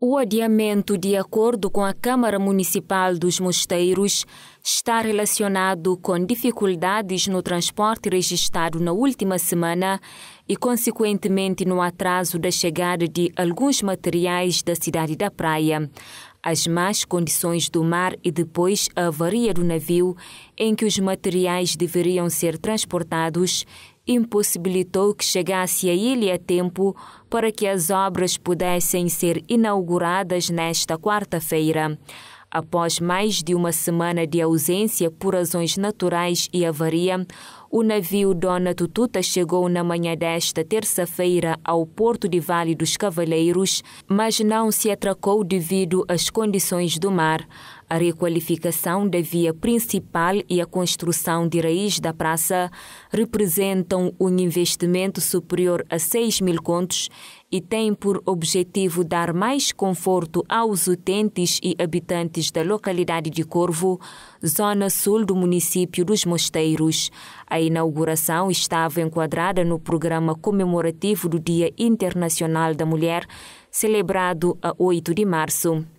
O adiamento, de acordo com a Câmara Municipal dos Mosteiros, está relacionado com dificuldades no transporte registrado na última semana e, consequentemente, no atraso da chegada de alguns materiais da cidade da Praia, as más condições do mar e depois a avaria do navio em que os materiais deveriam ser transportados impossibilitou que chegasse a ilha a tempo para que as obras pudessem ser inauguradas nesta quarta-feira. Após mais de uma semana de ausência por razões naturais e avaria, o navio Dona Tututa chegou na manhã desta terça-feira ao porto de Vale dos Cavaleiros, mas não se atracou devido às condições do mar. A requalificação da via principal e a construção de raiz da praça representam um investimento superior a 6 mil contos e tem por objetivo dar mais conforto aos utentes e habitantes da localidade de Corvo, zona sul do município dos Mosteiros. A inauguração estava enquadrada no programa comemorativo do Dia Internacional da Mulher, celebrado a 8 de março.